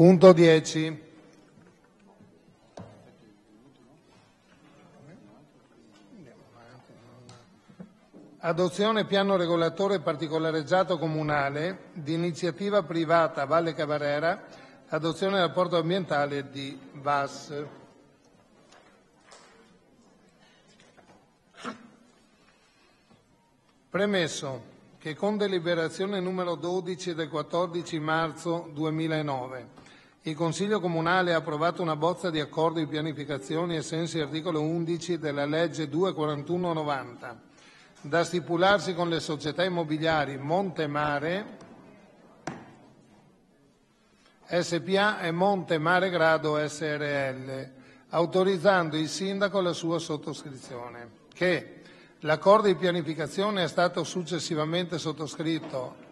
Punto 10. Adozione piano regolatore particolareggiato comunale di iniziativa privata Valle Cavarera, adozione del rapporto ambientale di VAS. Premesso che con deliberazione numero 12 del 14 marzo 2009 il Consiglio comunale ha approvato una bozza di accordo di pianificazione ai sensi dell'articolo 11 della legge n. 241 del da stipularsi con le società immobiliari Montemare SpA e Montemare Grado SRL, autorizzando il Sindaco alla sua sottoscrizione. Che l'accordo di pianificazione è stato successivamente sottoscritto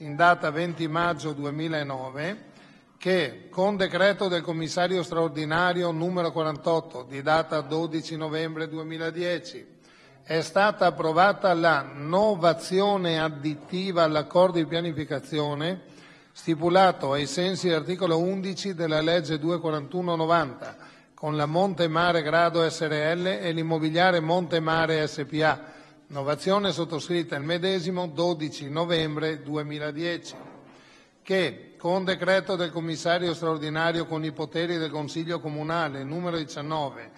in data 20 maggio 2009 che, con decreto del Commissario straordinario numero 48 di data 12 novembre 2010, è stata approvata la novazione additiva all'accordo di pianificazione stipulato ai sensi dell'articolo 11 della legge 241-90 con la Monte Mare Grado Srl e l'immobiliare Monte Mare Spa Novazione sottoscritta il medesimo 12 novembre 2010 che, con decreto del Commissario straordinario con i poteri del Consiglio comunale numero 19,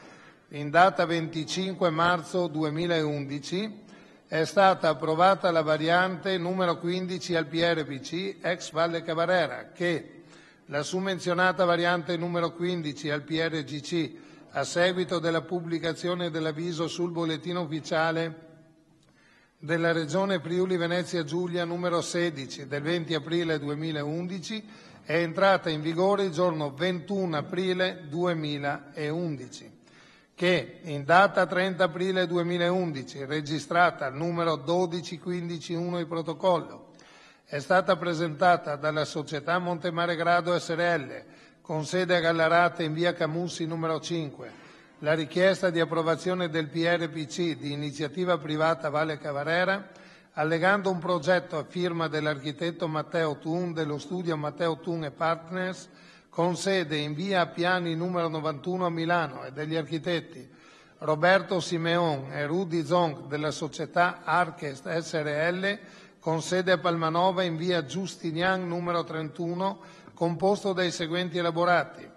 in data 25 marzo 2011, è stata approvata la variante numero 15 al PRPC ex Valle Cavarera che, la summenzionata variante numero 15 al PRGC, a seguito della pubblicazione dell'avviso sul bollettino ufficiale della Regione Friuli-Venezia Giulia numero 16 del 20 aprile 2011, è entrata in vigore il giorno 21 aprile 2011; che, in data 30 aprile 2011, registrata n. 12151 in protocollo, è stata presentata dalla società Montemare Grado srl, con sede a Gallarate in via Camussi numero 5, la richiesta di approvazione del PRPC di iniziativa privata Valle Cavarera, allegando un progetto a firma dell'architetto Matteo Thun dello studio Matteo Thun e Partners con sede in via Appiani numero 91 a Milano e degli architetti Roberto Simeon e Rudy Zong della società Archest SRL con sede a Palmanova in via Giustinian numero 31 composto dai seguenti elaborati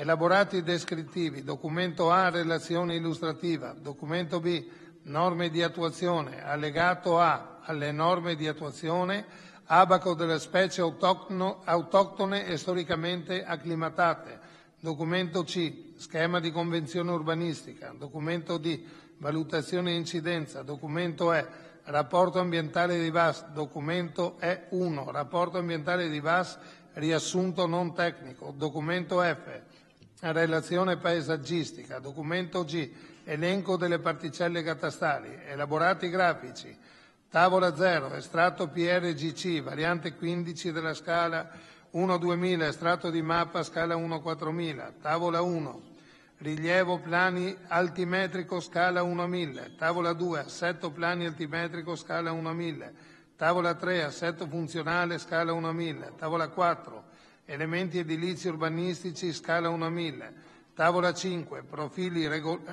elaborati descrittivi; documento A, relazione illustrativa; documento B, norme di attuazione; allegato A, alle norme di attuazione, abaco delle specie autoctone e storicamente acclimatate; documento C, schema di convenzione urbanistica; documento D, valutazione e incidenza; documento E, rapporto ambientale di VAS; documento E1, rapporto ambientale di VAS riassunto non tecnico; documento F, relazione paesaggistica; documento G (elenco delle particelle catastali), elaborati grafici; tavola 0 (estratto PRGC, variante 15 della scala 1-2000, estratto di mappa scala 1-4000, tavola 1 (rilievo plani altimetrico scala 1-1000, tavola 2 (assetto plani altimetrico scala 1-1000, tavola 3 (assetto funzionale scala 1-1000, tavola 4 elementi edilizi urbanistici (scala 1 a 1000), tavola 5 (profili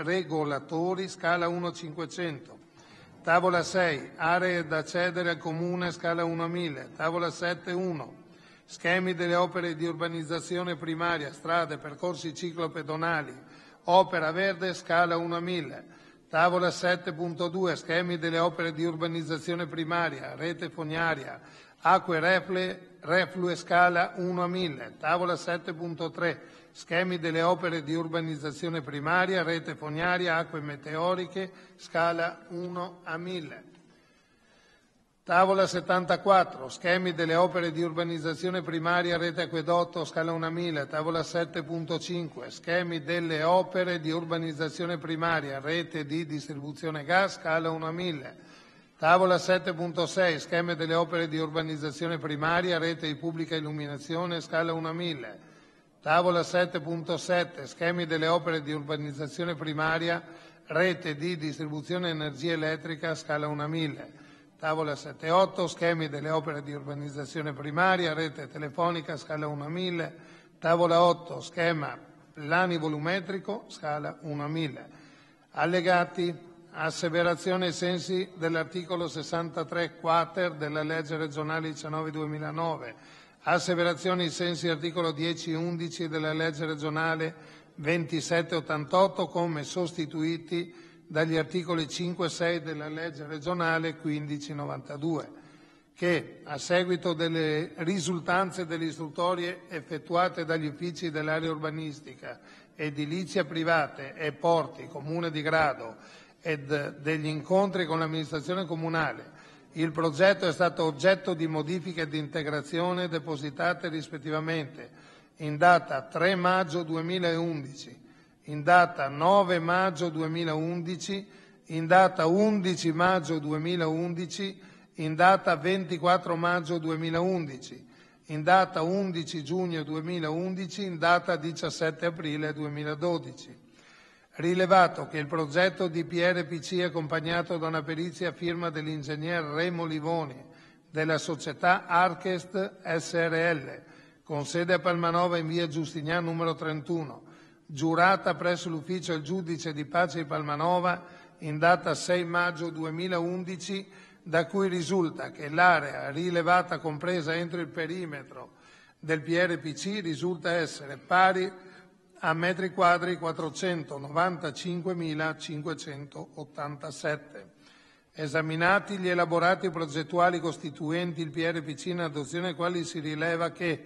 regolatori, scala 1 a 500), tavola 6 (aree da cedere al Comune, scala 1 a 1000), tavola 7.1 (schemi delle opere di urbanizzazione primaria (strade, percorsi ciclopedonali, opera verde, scala 1 a 1000), tavola 7.2 (schemi delle opere di urbanizzazione primaria, rete fognaria, acque reflue reflue scala 1 a 1000, tavola 7.3 (schemi delle opere di urbanizzazione primaria, rete fognaria, acque meteoriche, scala 1 a 1000). Tavola 74, schemi delle opere di urbanizzazione primaria, rete acquedotto, scala 1 a 1000, tavola 7.5, schemi delle opere di urbanizzazione primaria, rete di distribuzione gas, scala 1 a 1000. Tavola 7.6 (Schema delle opere di urbanizzazione primaria, rete di pubblica illuminazione, scala 1 a 1000); Tavola 7.7 (Schemi delle opere di urbanizzazione primaria, rete di distribuzione energia elettrica, scala 1 a 1000); Tavola 7.8 (Schemi delle opere di urbanizzazione primaria, rete telefonica, scala 1 a 1000); Tavola 8 (Schema plani volumetrico, scala 1 a 1000). Allegati asseverazione ai sensi dell'articolo 63-*quater* della legge regionale 19 2009; asseverazione ai sensi dell'articolo 10 11 della legge regionale 2788 come sostituiti dagli articoli 5 e 6 della legge regionale 1592 che, a seguito delle risultanze delle istruttorie effettuate dagli uffici dell'area urbanistica, edilizia private e porti, Comune di Grado e degli incontri con l'amministrazione comunale, il progetto è stato oggetto di modifiche di integrazione depositate rispettivamente in data 3 maggio 2011, in data 9 maggio 2011, in data 11 maggio 2011, in data 24 maggio 2011, in data 11 giugno 2011, in data 17 aprile 2012 rilevato che il progetto di PRPC accompagnato da una perizia firma dell'ingegner Remo Livoni della società Archest srl, con sede a Palmanova in via Giustinian numero 31, giurata presso l'ufficio del giudice di pace di Palmanova in data 6 maggio 2011, da cui risulta che l'area rilevata compresa entro il perimetro del PRPC risulta essere pari a metri quadri 495.587. Esaminati gli elaborati progettuali costituenti il PRPC in adozione, quali si rileva che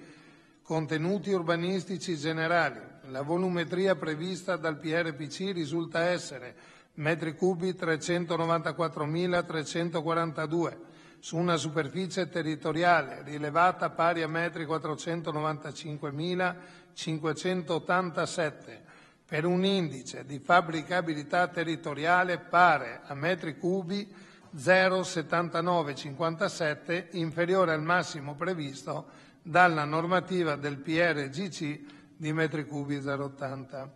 contenuti urbanistici generali, la volumetria prevista dal PRPC risulta essere metri cubi 394.342 su una superficie territoriale rilevata pari a metri 495.000 587 per un indice di fabbricabilità territoriale pare a metri cubi 0,7957 inferiore al massimo previsto dalla normativa del PRGC di metri cubi 0,80.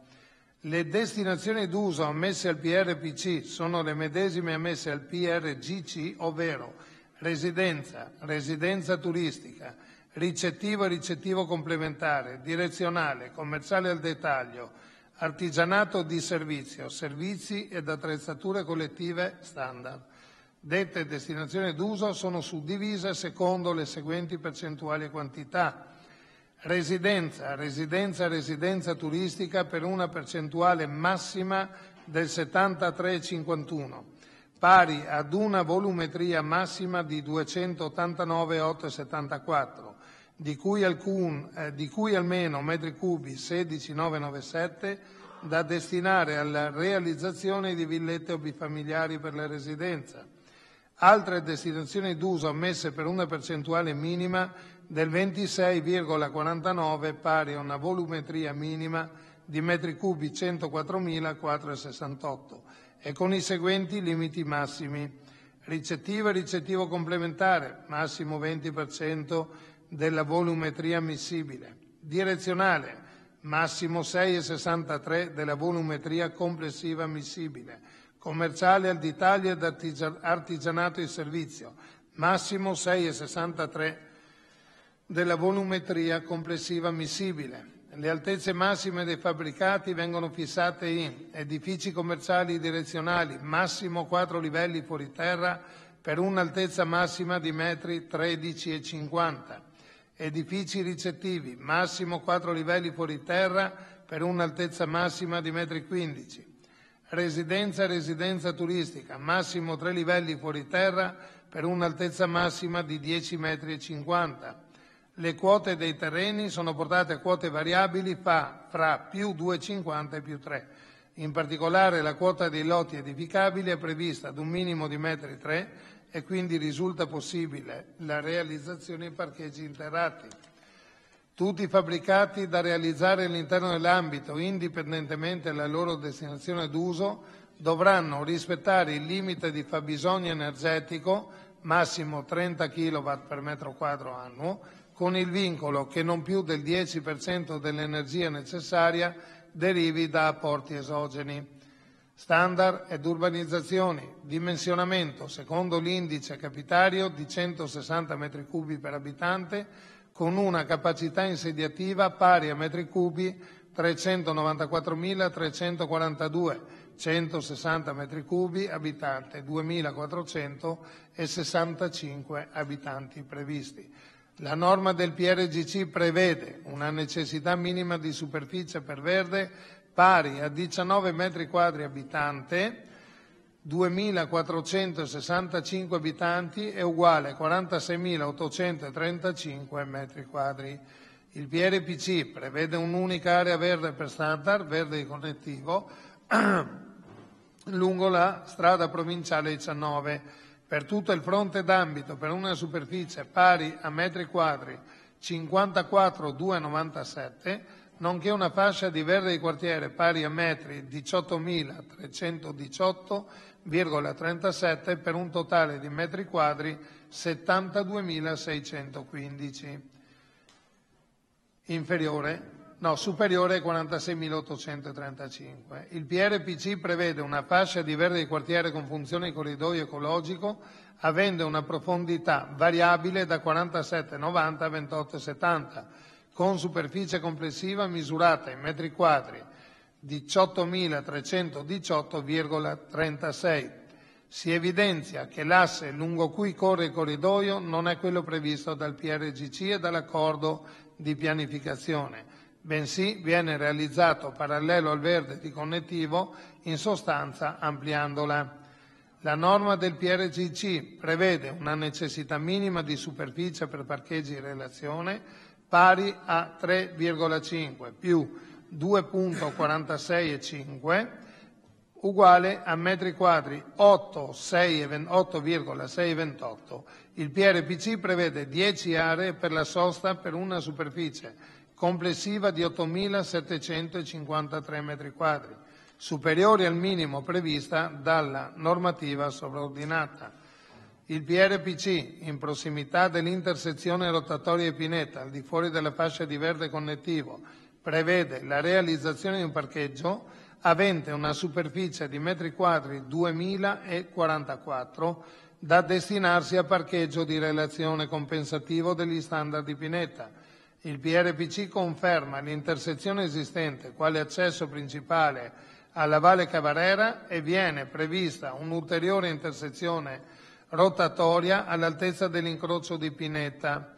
Le destinazioni d'uso ammesse al PRPC sono le medesime ammesse al PRGC, ovvero residenza, residenza turistica, ricettivo e ricettivo complementare, direzionale, commerciale al dettaglio, artigianato di servizio, servizi ed attrezzature collettive standard. Dette destinazioni d'uso sono suddivise secondo le seguenti percentuali e quantità. Residenza, residenza, residenza turistica per una percentuale massima del 73,51, pari ad una volumetria massima di 289,874. Eh, di cui almeno metri cubi (16,997) da destinare alla realizzazione di villette o bifamiliari per la residenza; altre destinazioni d'uso ammesse per una percentuale minima del 26,49 pari a una volumetria minima di metri cubi (104.468) e con i seguenti limiti massimi: ricettivo e ricettivo complementare (massimo 20 della volumetria ammissibile; direzionale (massimo 6,63 della volumetria complessiva ammissibile); commerciale al dettaglio ed artigianato e servizio (massimo 6,63 della volumetria complessiva ammissibile). Le altezze massime dei fabbricati vengono fissate in: edifici commerciali direzionali (massimo 4 livelli fuori terra per un'altezza massima di metri 13,50 edifici ricettivi, massimo 4 livelli fuori terra per un'altezza massima di 1,15 m. residenza/residenza e turistica, massimo 3 livelli fuori terra per un'altezza massima di 10,50 m. Le quote dei terreni sono portate a quote variabili fa fra +2,50 e più +3. In particolare, la quota dei lotti edificabili è prevista ad un minimo di 1,3 m e quindi risulta possibile la realizzazione in parcheggi interrati. Tutti i fabbricati da realizzare all'interno dell'ambito, indipendentemente dalla loro destinazione d'uso, dovranno rispettare il limite di fabbisogno energetico massimo 30 kW per metro quadro annuo, con il vincolo che non più del 10% dell'energia necessaria derivi da apporti esogeni standard ed urbanizzazioni, dimensionamento secondo l'indice capitario di 160 metri cubi per abitante con una capacità insediativa pari a metri cubi 394.342, 160 metri cubi abitante, 2.465 abitanti previsti. La norma del PRGC prevede una necessità minima di superficie per verde pari a 19 metri quadri abitante (2.465 abitanti è uguale a 46.835 metri quadri). Il PRPC prevede un'unica area verde per Standard (verde di connettivo) lungo la strada provinciale 19, per tutto il fronte d'ambito, per una superficie pari a metri quadri 54,297 nonché una fascia di verde di quartiere pari a metri 18.318,37 per un totale di metri quadri 72.615, superiore a 46.835. Il PRPC prevede una fascia di verde di quartiere con funzione di corridoio ecologico avendo una profondità variabile da 47,90 a 28,70 con superficie complessiva misurata in metri quadri (18.318,36). Si evidenzia che l'asse lungo cui corre il corridoio non è quello previsto dal PRGC e dall'accordo di pianificazione, bensì viene realizzato parallelo al verde di Connettivo, in sostanza ampliandola. La norma del PRGC prevede una necessità minima di superficie per parcheggi in relazione pari a 3,5 più 2,46,5 uguale a metri quadri 8,628. Il PRPC prevede 10 aree per la sosta per una superficie complessiva di 8.753 metri quadri, superiori al minimo prevista dalla normativa sovraordinata. Il PRPC, in prossimità dell'intersezione rotatoria di Pineta, al di fuori della fascia di verde connettivo, prevede la realizzazione di un parcheggio avente una superficie di metri quadri 2.044 da destinarsi a parcheggio di relazione compensativo degli standard di Pineta. Il PRPC conferma l'intersezione esistente quale accesso principale alla Valle Cavarera e viene prevista un'ulteriore intersezione rotatoria all'altezza dell'incrocio di Pinetta,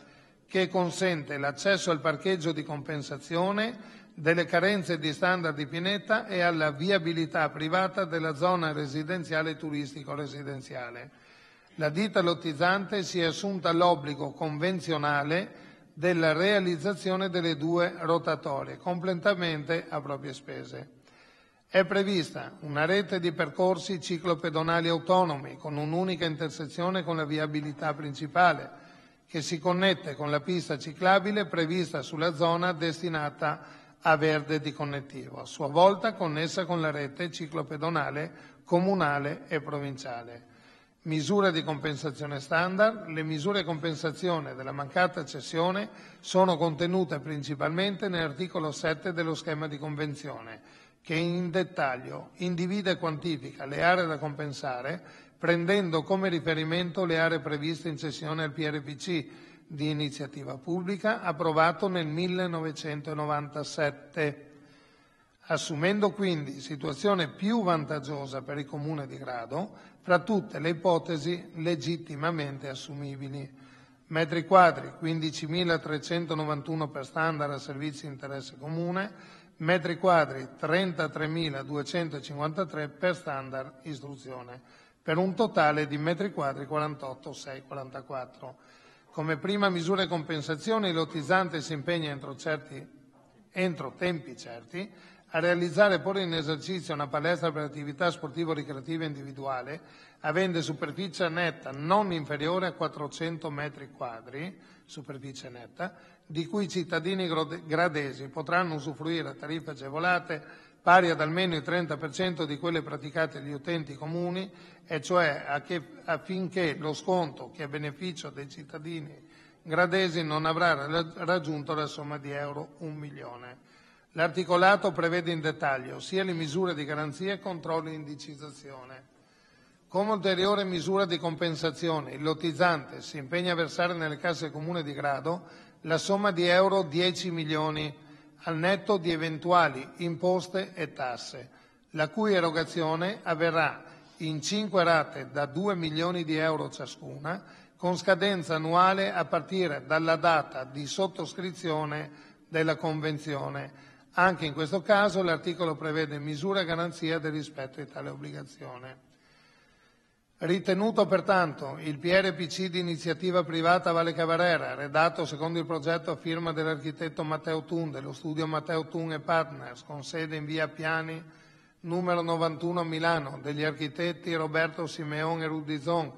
che consente l'accesso al parcheggio di compensazione delle carenze di standard di Pinetta e alla viabilità privata della zona residenziale turistico-residenziale. La ditta lottizzante si è assunta l'obbligo convenzionale della realizzazione delle due rotatorie, completamente a proprie spese. È prevista una rete di percorsi ciclopedonali autonomi, con un'unica intersezione con la viabilità principale, che si connette con la pista ciclabile prevista sulla zona destinata a verde di Connettivo, a sua volta connessa con la rete ciclopedonale comunale e provinciale. Misure di compensazione standard. Le misure di compensazione della mancata cessione sono contenute principalmente nell'articolo 7 dello schema di convenzione che in dettaglio individua e quantifica le aree da compensare, prendendo come riferimento le aree previste in cessione al PRPC di iniziativa pubblica approvato nel 1997, assumendo quindi situazione più vantaggiosa per il Comune di Grado fra tutte le ipotesi legittimamente assumibili. Metri quadri 15.391 per standard a servizi di interesse comune, metri quadri (33.253 per *standard* istruzione), per un totale di metri quadri 48.644. Come prima misura di compensazione, il lottizzante si impegna entro tempi certi a realizzare, pure in esercizio, una palestra per attività sportivo-ricreativa individuale avendo superficie netta non inferiore a 400 metri quadri (superficie netta), di cui i cittadini gradesi potranno usufruire a tariffe agevolate pari ad almeno il 30 di quelle praticate dagli utenti comuni, e cioè affinché lo sconto, che è a beneficio dei cittadini gradesi, non avrà raggiunto la somma di euro 1 milione. L'articolato prevede in dettaglio sia le misure di garanzia e controllo e indicizzazione. Come ulteriore misura di compensazione, il lotizzante si impegna a versare nelle casse comuni di grado la somma di euro 10 milioni al netto di eventuali imposte e tasse, la cui erogazione avverrà in cinque rate da 2 milioni di euro ciascuna, con scadenza annuale a partire dalla data di sottoscrizione della Convenzione. Anche in questo caso l'articolo prevede misure a garanzia del rispetto di tale obbligazione. Ritenuto pertanto il PRPC di iniziativa privata Valle Cavarera, redatto secondo il progetto a firma dell'architetto Matteo Tun dello studio Matteo Tun Partners, con sede in via Piani numero 91 a Milano, degli architetti Roberto Simeon e Rudizon,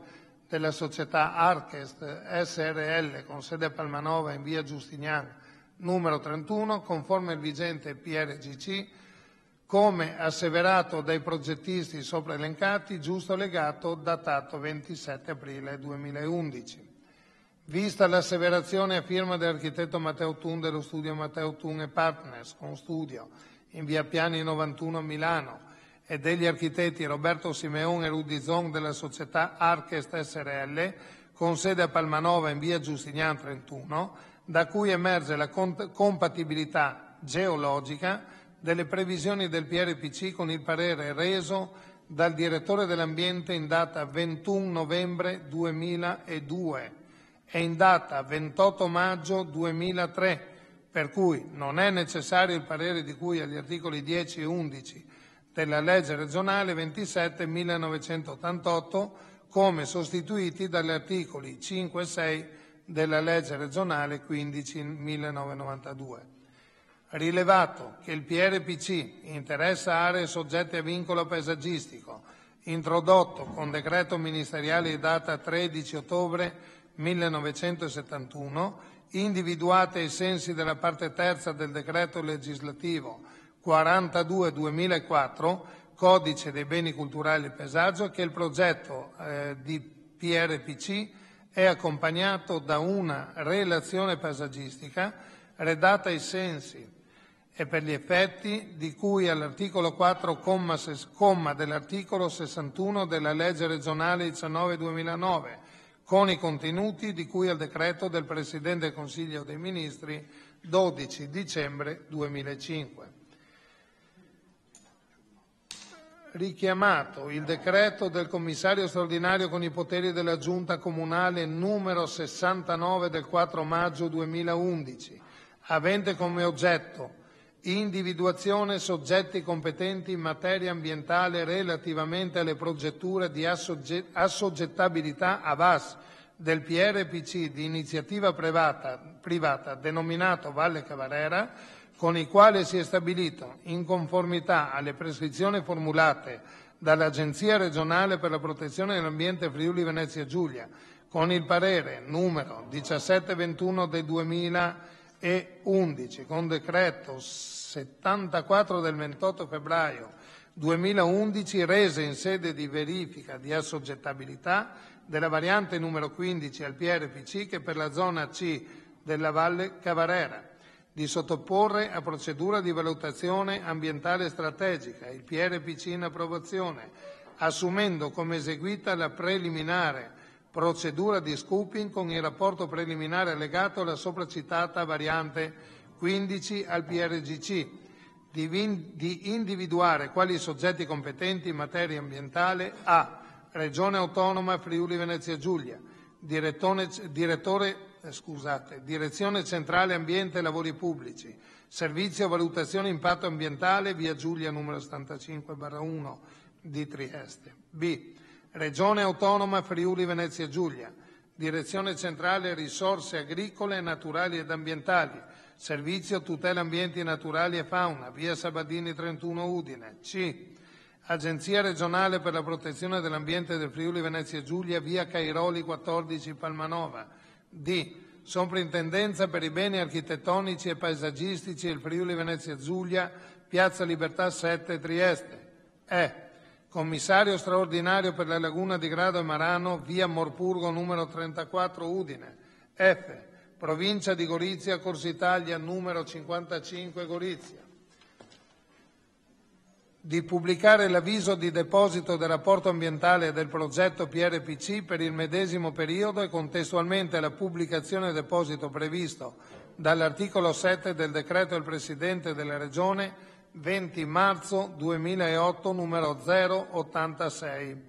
della società Archest SRL, con sede a Palmanova in via Giustiniano numero 31, conforme al vigente PRGC come asseverato dai progettisti sopra elencati, giusto legato, datato 27 aprile 2011. Vista l'asseverazione a firma dell'architetto Matteo Tun dello studio Matteo Tun e Partners, con studio, in via Piani 91 a Milano, e degli architetti Roberto Simeon e Rudy Zong della società Archest SRL, con sede a Palmanova in via Giustinian 31, da cui emerge la compatibilità geologica delle previsioni del PRPC con il parere reso dal Direttore dell'ambiente in data 21 novembre 2002 e in data 28 maggio 2003, per cui non è necessario il parere di cui agli articoli 10 e 11 della legge regionale 27 1988 come sostituiti dagli articoli 5 e 6 della legge regionale 15 1992 rilevato che il PRPC interessa aree soggette a vincolo paesaggistico, introdotto con decreto ministeriale data 13 ottobre 1971, individuate ai sensi della parte terza del decreto legislativo 42-2004, Codice dei beni culturali e paesaggio, che il progetto eh, di PRPC è accompagnato da una relazione paesaggistica redatta ai sensi e per gli effetti di cui all'articolo 4, comma dell'articolo 61 della legge regionale 19/2009, con i contenuti di cui al decreto del Presidente del Consiglio dei ministri 12 dicembre 2005. richiamato il decreto del commissario straordinario con i poteri della Giunta comunale numero 69 del 4 maggio 2011, avente come oggetto individuazione soggetti competenti in materia ambientale relativamente alle progetture di assoggettabilità a VAS del PRPC di iniziativa privata denominato Valle Cavarera, con il quale si è stabilito, in conformità alle prescrizioni formulate dall'Agenzia regionale per la protezione dell'ambiente Friuli Venezia Giulia, con il parere numero 1721 del 2000 e 11 con decreto 74 del 28 febbraio 2011, rese in sede di verifica di assoggettabilità della variante n. 15 al PRPC che per la zona C della Valle Cavarera, di sottoporre a procedura di valutazione ambientale strategica il PRPC in approvazione, assumendo come eseguita la preliminare procedura di *scooping* con il rapporto preliminare legato alla sopracitata variante 15 al PRGC, di individuare quali soggetti competenti in materia ambientale a: Regione autonoma Friuli-Venezia Giulia, eh, Direzione centrale ambiente e lavori pubblici, Servizio valutazione impatto ambientale, via Giulia numero 75/1 di Trieste; B. Regione autonoma Friuli-Venezia Giulia, Direzione centrale risorse agricole, naturali ed ambientali, Servizio tutela ambienti naturali e fauna, via Sabadini 31 Udine; c) Agenzia regionale per la protezione dell'ambiente del Friuli-Venezia Giulia, via Cairoli 14 Palmanova; d) Soprintendenza per i beni architettonici e paesaggistici del Friuli-Venezia Giulia, piazza Libertà 7 Trieste; e) commissario straordinario per la laguna di Grado e Marano, via Morpurgo numero 34 Udine; f) Provincia di Gorizia-Corso Italia n. 55 Gorizia; di pubblicare l'avviso di deposito del rapporto ambientale del progetto PRPC per il medesimo periodo e contestualmente la pubblicazione a deposito previsto dall'articolo 7 del decreto del Presidente della Regione 20 marzo 2008, numero 086,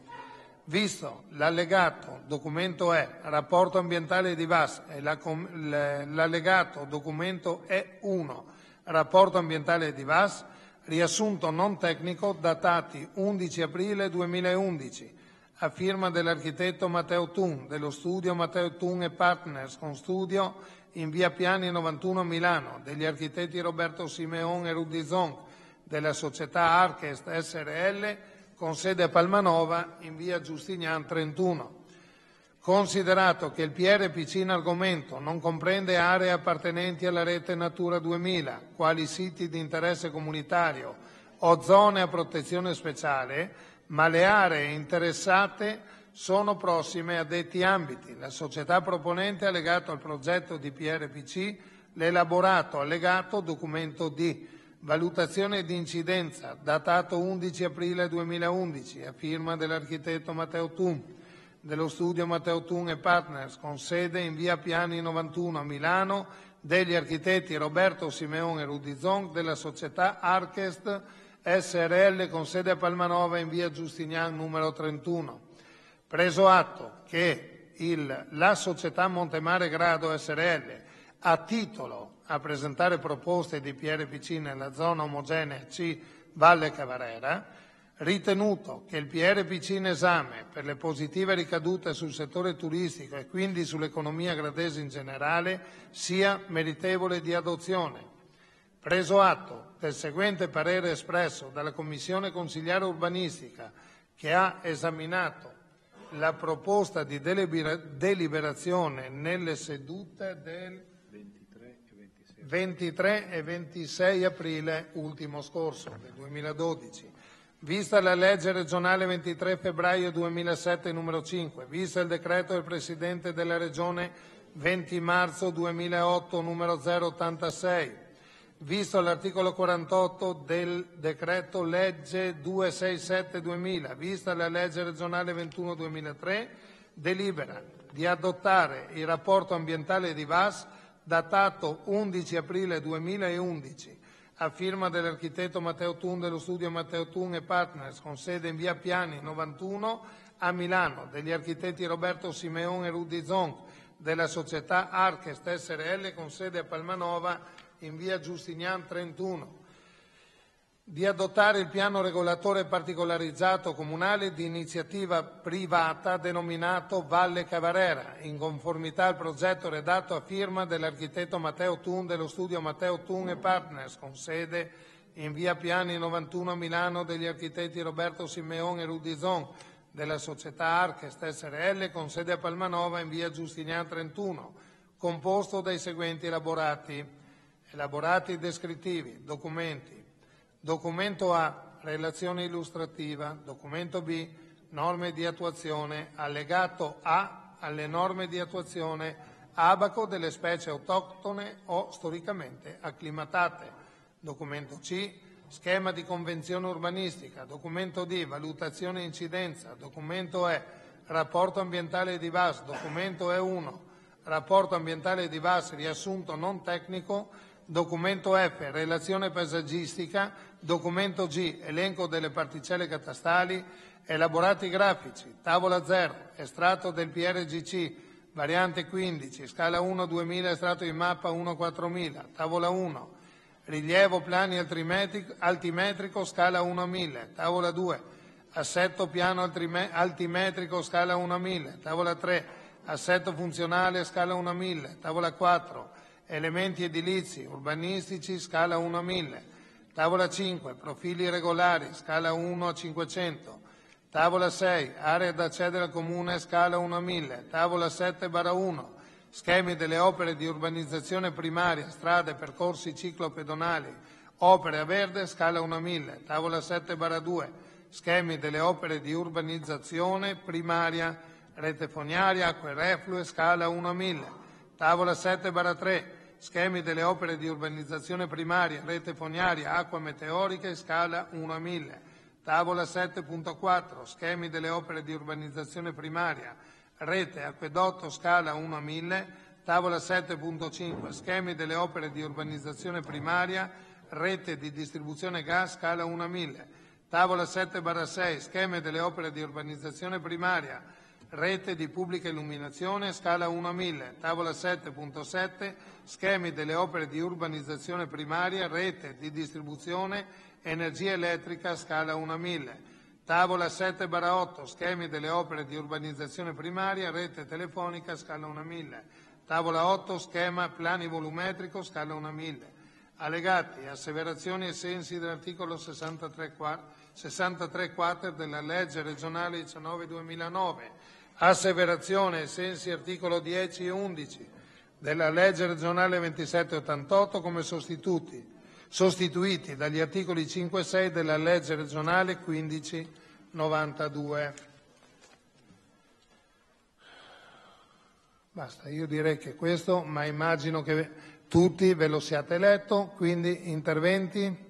visto l'allegato documento E «Rapporto ambientale di VAS» e l'allegato documento E1 «Rapporto ambientale di VAS», riassunto non tecnico, datati 11 aprile 2011, a firma dell'architetto Matteo Tun, dello studio Matteo Tun e Partners con studio in via Piani 91 a Milano, degli architetti Roberto Simeon e Rudy Zonk, della società Archest srl con sede a Palmanova, in via Giustinian 31. Considerato che il PRPC in argomento non comprende aree appartenenti alla rete Natura 2000, quali siti di interesse comunitario o zone a protezione speciale, ma le aree interessate sono prossime a detti ambiti. La società proponente ha legato al progetto di PRPC l'elaborato allegato documento di valutazione di incidenza, datato 11 aprile 2011, a firma dell'architetto Matteo Tum, dello studio Matteo Tum e Partners, con sede in via Piani 91 a Milano, degli architetti Roberto Simeone Rudizon, della società Archest SRL, con sede a Palmanova in via Giustinian numero 31. Preso atto che il, la società Montemare Grado SRL, a titolo a presentare proposte di PRPC nella zona omogenea C Valle Cavarera, ritenuto che il PRPC in esame, per le positive ricadute sul settore turistico e quindi sull'economia gradese in generale, sia meritevole di adozione. Preso atto del seguente parere espresso dalla Commissione consigliare urbanistica, che ha esaminato la proposta di deliberazione nelle sedute del 23 e 26 aprile ultimo scorso, del 2012. vista la legge regionale 23 febbraio 2007, numero 5, visto il decreto del Presidente della Regione 20 marzo 2008, numero 086, visto l'articolo 48 del decreto legge 267-2000, vista la legge regionale 21-2003, delibera di adottare il rapporto ambientale di VAS datato 11 aprile 2011, a firma dell'architetto Matteo Tun dello studio Matteo Tun e Partners, con sede in via Piani 91 a Milano, degli architetti Roberto Simeon e Rudy Zonk, della società Arches SRL con sede a Palmanova in via Giustinian 31, di adottare il piano regolatore particolarizzato comunale di iniziativa privata denominato Valle Cavarera, in conformità al progetto redatto a firma dell'architetto Matteo Tun dello studio Matteo Tun e Partners, con sede in via Piani 91 a Milano degli architetti Roberto Simeon e Rudizon, della società Archest SRL, con sede a Palmanova in via Giustinian 31, composto dai seguenti elaborati. Elaborati descrittivi, documenti, documento A, relazione illustrativa; documento B, norme di attuazione; allegato A alle norme di attuazione Abaco delle specie autoctone o storicamente acclimatate; documento C, schema di convenzione urbanistica; documento D, valutazione incidenza; documento E, rapporto ambientale di VAS; documento E1, rapporto ambientale di VAS riassunto non tecnico documento F relazione paesaggistica, documento G elenco delle particelle catastali, elaborati grafici, tavola 0, estratto del PRGC, variante 15, scala 1 2000, estratto di mappa 1 4000, tavola 1, rilievo plani altimetrico, scala 1 1000, tavola 2, assetto piano altimetrico, scala 1 1000, tavola 3, assetto funzionale, scala 1 1000, tavola 4, elementi edilizi, urbanistici, scala 1 a 1000, tavola 5, profili regolari, scala 1 a 500, tavola 6, area da cedere al comune, scala 1 a 1000, tavola 7 barra 1, schemi delle opere di urbanizzazione primaria, strade, percorsi ciclopedonali, opere a verde, scala 1 a 1000, tavola 7 barra 2, schemi delle opere di urbanizzazione primaria, rete fognaria, acque reflue, scala 1 a 1000, tavola 7 barra 3, schemi delle opere di urbanizzazione primaria, rete fognaria, acque meteoriche, scala 1 a 1000. Tavola 7.4, schemi delle opere di urbanizzazione primaria, rete, acquedotto, scala 1 a 1000. Tavola 7.5, schemi delle opere di urbanizzazione primaria, rete di distribuzione gas, scala 1 a 1000. Tavola 7-6, schemi delle opere di urbanizzazione primaria, rete di pubblica illuminazione scala 1 a 1000; tavola 7.7 schemi delle opere di urbanizzazione primaria, rete di distribuzione, energia elettrica scala 1 a 1000; tavola 7.8 schemi delle opere di urbanizzazione primaria, rete telefonica scala 1 a 1000; tavola 8 schema plani volumetrico scala 1 a 1000. Allegati. Asseverazioni e sensi dell'articolo 63 quater della legge regionale 19 2009 asseverazione, ai sensi articolo 10 e 11 della legge regionale 2788 27 del come sostituiti dagli articoli 5 e 6 della legge regionale 1592. Basta, io Direi che questo, ma immagino che tutti ve lo siate letto. Interventi?